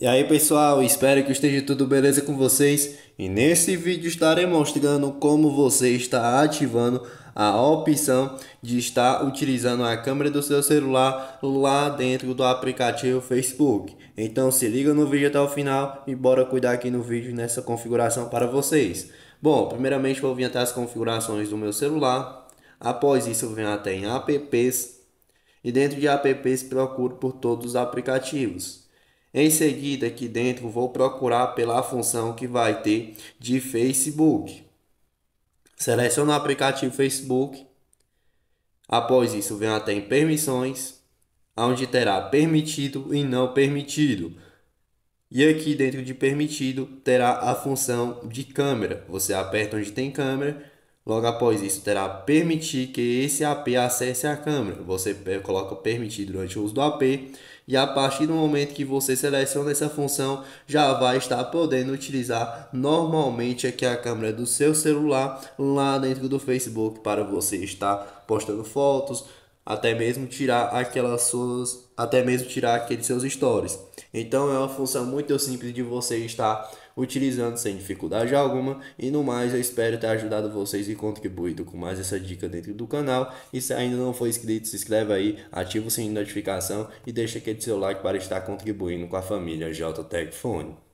E aí pessoal, espero que esteja tudo beleza com vocês e nesse vídeo estarei mostrando como você está ativando a opção de estar utilizando a câmera do seu celular lá dentro do aplicativo Facebook. Então se liga no vídeo até o final e bora cuidar aqui no vídeo nessa configuração para vocês. Bom, primeiramente vou vir até as configurações do meu celular, após isso venho até em apps e dentro de apps procuro por todos os aplicativos. Em seguida, aqui dentro, vou procurar pela função que vai ter de Facebook. Seleciono o aplicativo Facebook. Após isso, venho até em permissões, onde terá permitido e não permitido. E aqui dentro de permitido terá a função de câmera. Você aperta onde tem câmera Logo após isso, terá permitir que esse AP acesse a câmera. Você coloca permitir durante o uso do AP e a partir do momento que você seleciona essa função, já vai estar podendo utilizar normalmente aqui a câmera do seu celular lá dentro do Facebook para você estar postando fotos, até mesmo tirar aquelas suas, até mesmo tirar aqueles seus stories. Então é uma função muito simples de você estar utilizando sem dificuldade alguma. E no mais, eu espero ter ajudado vocês e contribuído com mais essa dica dentro do canal. E se ainda não for inscrito, se inscreve aí, ativa o sininho de notificação e deixa aquele seu like para estar contribuindo com a família JTEC Fone.